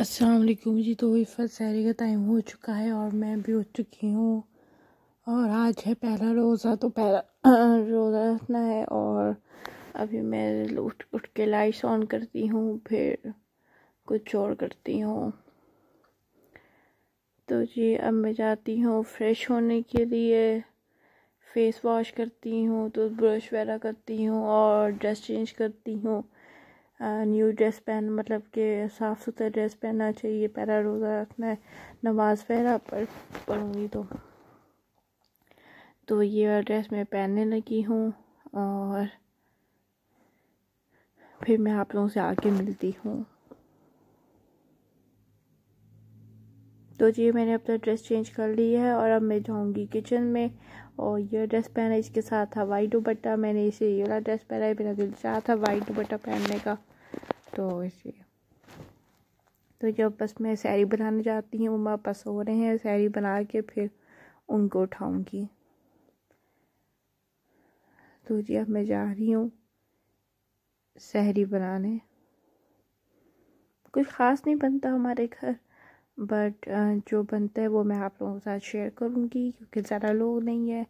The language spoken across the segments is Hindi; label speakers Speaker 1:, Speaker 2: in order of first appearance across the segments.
Speaker 1: असलकुम जी तो इफ़त सहरी का टाइम हो चुका है और मैं भी उठ चुकी हूँ और आज है पहला रोज़ा तो पहला रोज़ा रखना है और अभी मैं उठ उठ के लाइट्स ऑन करती हूँ फिर कुछ और करती हूँ तो जी अब मैं जाती हूँ फ्रेश होने के लिए फेस वॉश करती हूँ तो ब्रश वगैरह करती हूँ और ड्रेस चेंज करती हूँ न्यू ड्रेस पहन मतलब कि साफ़ सुथरा ड्रेस पहनना चाहिए पहला रोज़ा रखना है नमाज पहरा पढ़ पढ़ूँगी तो तो ये ड्रेस मैं पहनने लगी हूँ और फिर मैं आप लोगों से आके मिलती हूँ तो जी मैंने अपना ड्रेस चेंज कर ली है और अब मैं जाऊँगी किचन में और ये ड्रेस पहना इसके साथ था वाइट दुपट्टा मैंने इसे ये वाला ड्रेस पहना है मेरा दिल चाह था वाइट दुपट्टा पहनने का तो इसलिए तो जब बस मैं सैरी बनाने जाती हूँ मम्मा बस हो रहे हैं सैरी बना के फिर उनको उठाऊँगी तो जी अब मैं जा रही हूँ सहरी बनाने कुछ ख़ास नहीं बनता हमारे घर बट जो बनता है वो मैं आप लोगों के साथ शेयर करूँगी क्योंकि ज़्यादा लोग नहीं है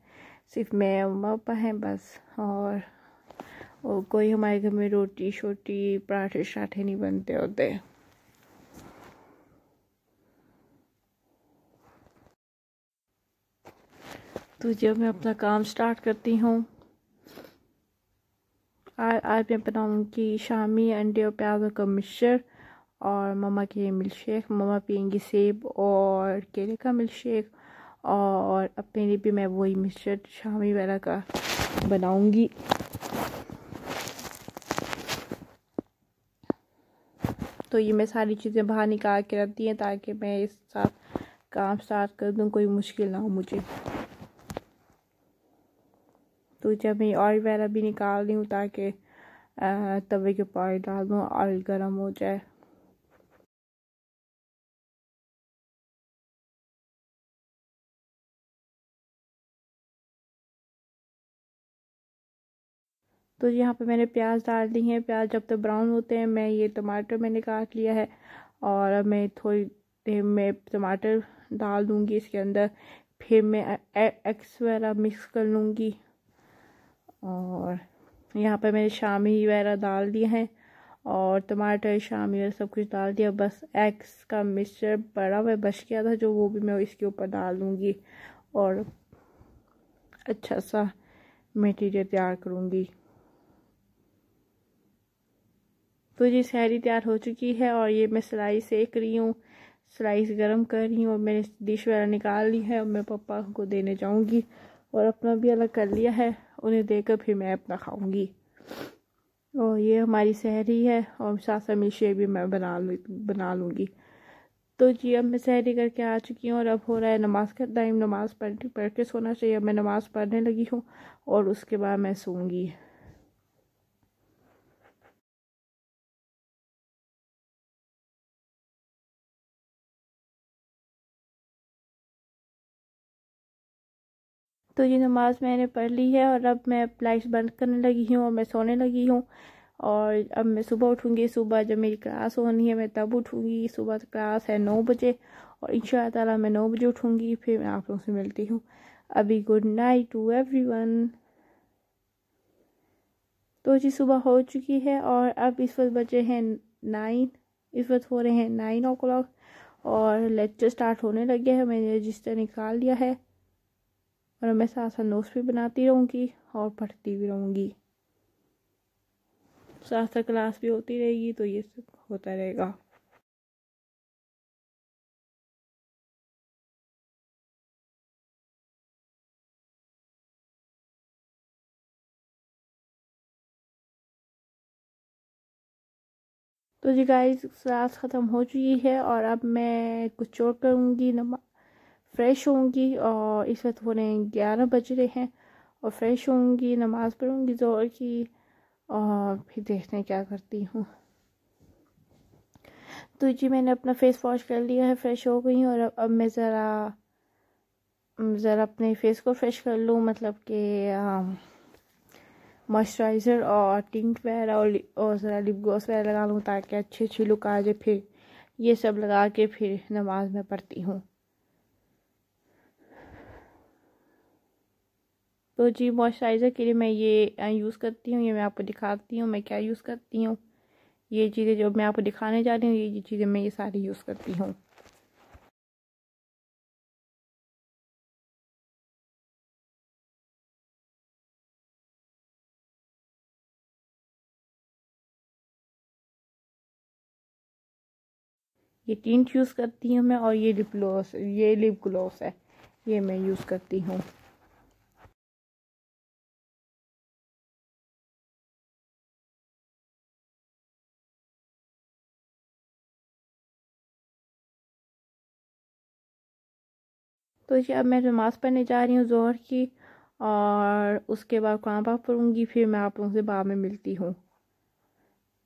Speaker 1: सिर्फ मैं मम्मा पापा हैं बस और और कोई हमारे घर में रोटी शोटी पराठे शराठे नहीं बनते होते तो जब मैं अपना काम स्टार्ट करती हूँ आज मैं बनाऊँगी शामी अंडे और प्याज का मिक्सचर और ममा के मिल्क शेक ममा पियेंगी सेब और केले का मिल्क शेक और अपने लिए भी मैं वही मिक्सचर शामी वाला का बनाऊँगी तो ये मैं सारी चीज़ें बाहर निकाल के रखती हैं ताकि मैं इस साथ काम स्टार्ट कर दूँ कोई मुश्किल ना हो मुझे तो जब मैं ऑयल वगैरह भी निकाल रही हूँ ताकि तवे के पानी डाल दूँ ऑयल गर्म हो जाए तो यहाँ पे मैंने प्याज डाल दी है प्याज जब तक तो ब्राउन होते हैं मैं ये टमाटर मैंने काट लिया है और मैं थोड़ी देर में टमाटर डाल दूँगी इसके अंदर फिर मैं एक्स वगैरह मिक्स कर लूँगी और यहाँ पे मैंने शामी वगैरह डाल दिए हैं और टमाटर शामी वगैरह सब कुछ डाल दिया बस एग्स का मिक्सचर बड़ा हुआ बच गया था जो वो भी मैं इसके ऊपर डाल दूँगी और अच्छा सा मटेरियल तैयार करूँगी तो जी सहरी तैयार हो चुकी है और ये मैं सिलाई सेक रही हूँ सिलाई गर्म कर रही हूँ और मैंने डिश वगैरह निकाल ली है और मैं पापा को देने जाऊँगी और अपना भी अलग कर लिया है उन्हें देकर फिर मैं अपना खाऊँगी और ये हमारी सहरी है और साथ साथ मिल्कशेक भी मैं बना लू बना लूँगी तो जी अब मैं सहरी करके आ चुकी हूँ और अब हो रहा है नमाज़ का टाइम नमाज़ पढ़ पढ़ के सोना चाहिए मैं नमाज़ पढ़ने लगी हूँ और उसके बाद मैं सूँगी तो ये नमाज़ मैंने पढ़ ली है और अब मैं लाइट्स बंद करने लगी हूँ और मैं सोने लगी हूँ और अब मैं सुबह उठूँगी सुबह जब मेरी क्लास होनी है मैं तब उठूँगी सुबह क्लास है नौ बजे और इन ताला मैं नौ बजे उठूँगी फिर मैं आप लोगों से मिलती हूँ अभी good night to everyone तो जी सुबह हो चुकी है और अब इस वक्त बचे हैं नाइन इस वक्त हो रहे हैं नाइन ओ क्लॉक और लेक्चर स्टार्ट होने लग गया है मैंने रजिस्टर निकाल लिया है और मैं साथ साथ नोट्स भी बनाती रहूँगी और पढ़ती भी रहूँगी साथ साथ क्लास भी होती रहेगी तो ये सब होता रहेगा तो जी गाइस क्लास ख़त्म हो चुकी है और अब मैं कुछ और करूँगी नमा फ़्रेश होंगी और इस वक्त हो रहे हैं ग्यारह बज रहे हैं और फ्रेश होंगी नमाज़ पढ़ूँगी जोर की और फिर देखते हैं क्या करती हूँ तो जी मैंने अपना फेस वॉश कर लिया है फ्रेश हो गई और अब अब मैं ज़रा ज़रा अपने फेस को फ्रेश कर लूँ मतलब कि मॉइस्चराइज़र और टिंट वगैरह और, और ज़रा लिप ग्लॉस वगैरह लगा लूँ ताकि अच्छी अच्छी लुक आ जाए फिर ये सब लगा के फिर नमाज में पढ़ती हूँ तो जी मॉइस्चराइज़र के लिए मैं ये यूज़ करती हूँ ये मैं आपको दिखाती हूँ मैं क्या यूज़ करती हूँ ये चीज़ें जो मैं आपको दिखाने जा रही हूँ ये चीज़ें मैं ये सारी यूज़ करती हूँ ये टिंट यूज़ करती हूँ मैं और ये लिप ग्लॉस ये लिप ग्लॉस है ये मैं यूज़ करती हूँ तो जी अब मैं नमाज़ पढ़ने जा रही हूँ जोहर की और उसके बाद कुरान पाक पढ़ूँगी फिर मैं आप लोगों से बाद में मिलती हूँ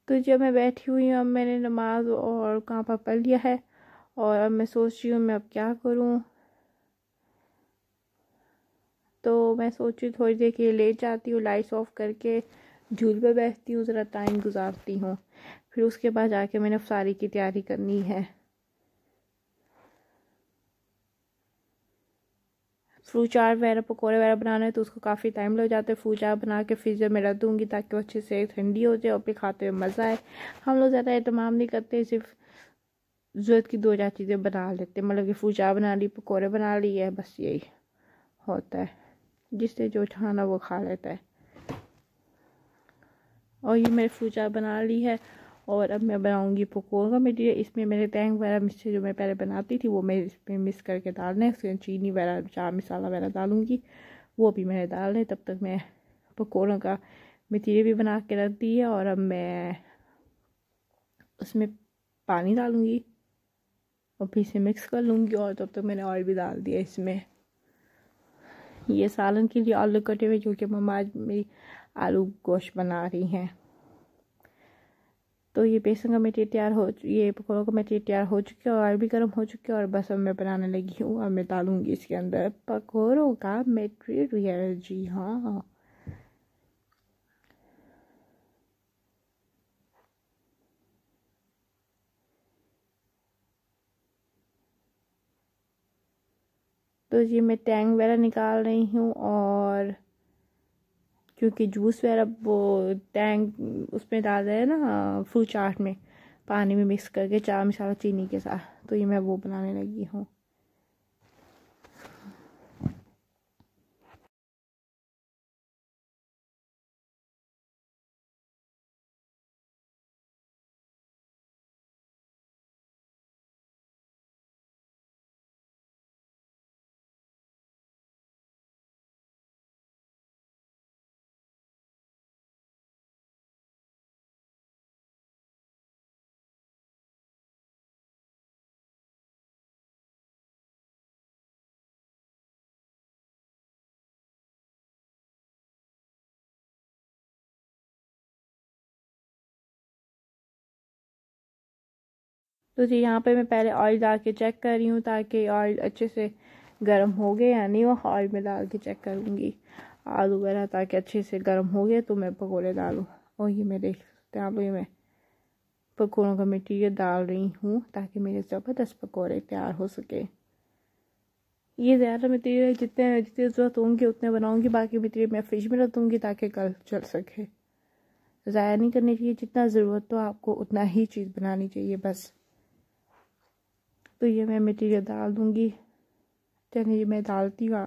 Speaker 1: तो जब मैं बैठी हुई हूँ अब मैंने नमाज और कुरान पाक पढ़ लिया है और अब मैं सोच रही हूँ मैं अब क्या करूँ तो मैं सोच रही थोड़ी देर के लेट जाती हूँ लाइट्स ऑफ करके झूल पर बैठती हूँ ज़रा टाइम गुजारती हूँ फिर उसके बाद जाके मैंने अफसारी की तैयारी करनी है फ्रूट चाट वगैरह पकौड़े वगैरह बनाना है तो उसको काफ़ी टाइम लग जाता है फ्रूट चार बना के फ्रीजर में रख दूँगी ताकि वो अच्छे से ठंडी हो जाए और फिर खाते हुए मज़ा आए हम लोग ज़्यादा अहतमाम नहीं करते सिर्फ ज़रूरत की दो चार चीज़ें बना लेते हैं मतलब कि फ्रूट चार बना ली पकौड़े बना लिए बस यही होता है जिससे जो खाना वो खा लेता है और ये मैंने फ्रूट चार बना ली है और अब मैं बनाऊंगी पकौड़ों का मटीरियल इसमें मैंने टैंग वगैरह मिक्सचर जो मैं पहले बनाती थी वो मैं इसमें मिक्स करके डालना है उसके चीनी वगैरह चार मसाला वगैरह डालूँगी वो भी मैंने डाल दें तब तक मैं पकौड़ों का मटीरियल भी बना के रख दी है और अब मैं उसमें पानी डालूँगी और फिर इसे मिक्स कर लूँगी और तब तक मैंने ऑयल भी डाल दिया इसमें ये सालन के लिए आलू कटे हुए क्योंकि मम्मा आज मेरी आलू गोश्त बना रही हैं तो ये बेसन का मटेरियल तैयार हो ये पकौड़ों का मटेरियल तैयार हो चुके है और भी गर्म हो चुके है और बस अब मैं बनाने लगी हूँ और मैं डालूँगी इसके अंदर पकौड़ों का मेटेरियल जी हाँ तो जी मैं टैंग वगैरह निकाल रही हूँ और क्योंकि जूस वगैरह वो टैंक उसमें डाल रहे हैं ना फ्रूट चाट में पानी में मिक्स करके चार मसाला चीनी के साथ तो ये मैं वो बनाने लगी हूँ तो जी यहाँ पे मैं पहले ऑयल डाल के चेक कर रही हूँ ताकि ऑयल अच्छे से गर्म हो गए या नहीं वो ऑयल में डाल के चेक करूँगी आलू वगैरह ताकि अच्छे से गर्म हो गए तो मैं पकौड़े डालूँ और ये मैं देख सकते हैं आप ये मैं पकौड़ों का मटीरियल डाल रही हूँ ताकि मेरे ज़बरदस्त पकौड़े तैयार हो सके ये ज़्यादा मटीरियल जितने जितने ज़रूरत होंगे उतने बनाऊँगी बाकी मटीरियल मैं फ्रिज में रख दूँगी ताकि कल चल सके ज़ाया नहीं करनी चाहिए जितना ज़रूरत हो आपको उतना ही चीज़ बनानी चाहिए बस तो ये मैं मटेरियल डाल दूँगी चलिए ये मैं डालती हूँ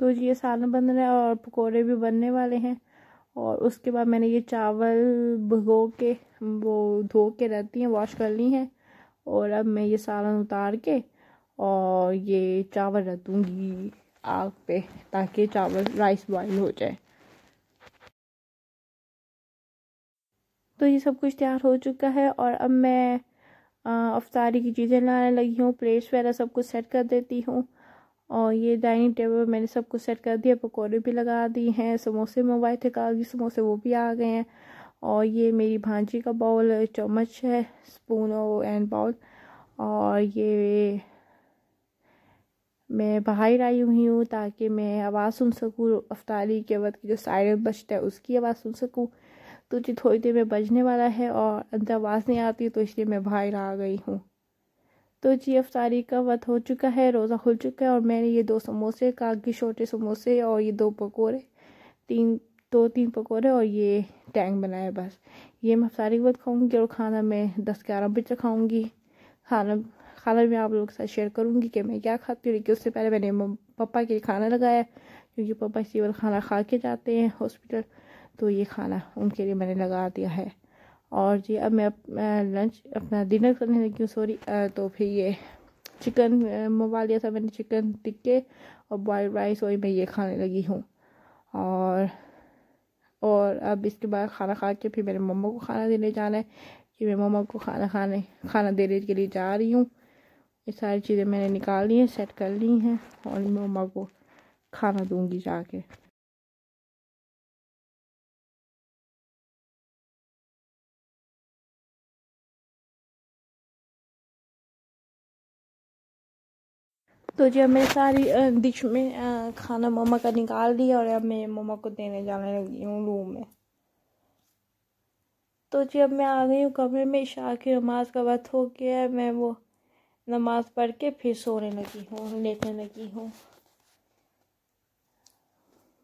Speaker 1: तो ये सालन बन रहा है और पकोड़े भी बनने वाले हैं और उसके बाद मैंने ये चावल भिगो के वो धो के रहती हैं वॉश कर ली हैं और अब मैं ये सालन उतार के और ये चावल रख दूँगी आग पे ताकि चावल राइस बॉईल हो जाए तो ये सब कुछ तैयार हो चुका है और अब मैं अफ्तारी की चीज़ें लाने लगी हूँ प्लेट्स वगैरह सब कुछ सेट कर देती हूँ और ये डाइनिंग टेबल मैंने सब कुछ सेट कर दिया पकौड़े भी लगा दिए हैं समोसे मंगवाए थे कागजी समोसे वो भी आ गए हैं और ये मेरी भांजी का बाउल चम्मच है स्पून और एंड बाउल और ये मैं बाहर आई हुई हूँ ताकि मैं आवाज़ सुन सकूँ अफ्तारी के वक्त जो साइरन बजता है उसकी आवाज़ सुन सकूँ तो जी थोड़ी देर में बजने वाला है और अंदर आवाज़ नहीं आती तो इसलिए मैं बाहर आ गई हूँ तो जी अफ्तारी का वक्त हो चुका है रोज़ा खुल चुका है और मैंने ये दो समोसे काग के छोटे समोसे और ये दो पकौड़े तीन दो तीन पकौड़े और ये टैंग बनाए बस ये मैं अफ्तारी का वक्त खाऊँगी और खाना मैं दस ग्यारह बजे खाऊँगी खाना खाना मैं आप लोगों के साथ शेयर करूँगी कि मैं क्या खाती हूँ लेकिन उससे पहले मैंने पापा के लिए खाना लगाया क्योंकि पापा इसी वाला खाना खा के जाते हैं हॉस्पिटल तो ये खाना उनके लिए मैंने लगा दिया है और जी अब मैं लंच अपना डिनर करने लगी हूँ सॉरी तो फिर ये चिकन मंगवा लिया था मैंने चिकन टिक्के और बॉयल राइस वही मैं ये खाने लगी हूँ और और अब इसके बाद खाना खा के फिर मेरे मम्मा को खाना देने जाना है कि मैं मम्मा को खाना खाने खाना देने के लिए जा रही हूँ ये सारी चीज़ें मैंने निकाल ली हैं सेट कर ली हैं और मैं मम्मा को खाना दूँगी जाके तो जी अब मैं सारी डिश में खाना मम्मा का निकाल दिया और अब मैं मम्मा को देने जाने लगी हूँ रूम में तो जी अब मैं आ गई हूँ कमरे में शाह की नमाज का वक्त हो गया है मैं वो नमाज़ पढ़ के फिर सोने लगी हूँ लेटने लगी हूँ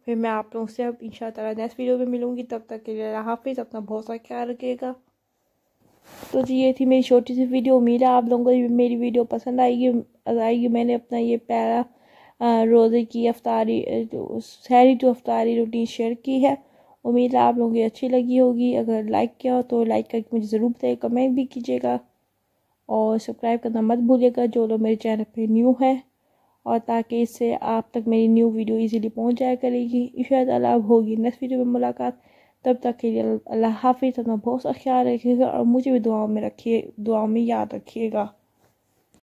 Speaker 1: फिर मैं आप लोगों से अब इंशा नेक्स्ट वीडियो में मिलूँगी तब तक के लिए हाफिज़ अपना बहुत सा ख्याल रखिएगा तो जी ये थी मेरी छोटी सी वीडियो उम्मीद है आप लोगों को मेरी वीडियो पसंद आएगी आएगी मैंने अपना ये प्यारा रोज़े की अफ्तारी सहरी टू अफ्तारी रूटीन शेयर की है उम्मीद है आप लोगों की अच्छी लगी होगी अगर लाइक किया हो तो लाइक करके मुझे ज़रूर बताइए कमेंट भी कीजिएगा और सब्सक्राइब करना मत भूलिएगा जो लोग मेरे चैनल पे न्यू हैं और ताकि इससे आप तक मेरी न्यू वीडियो इजीली पहुंच जाया करेगी शायद अलाव होगी नेक्स्ट वीडियो में मुलाकात तब तक के लिए अल्लाह हाफिज़ अपना बहुत अख्याल ख्याल रखिएगा और मुझे भी दुआ में रखिए दुआ में याद रखिएगा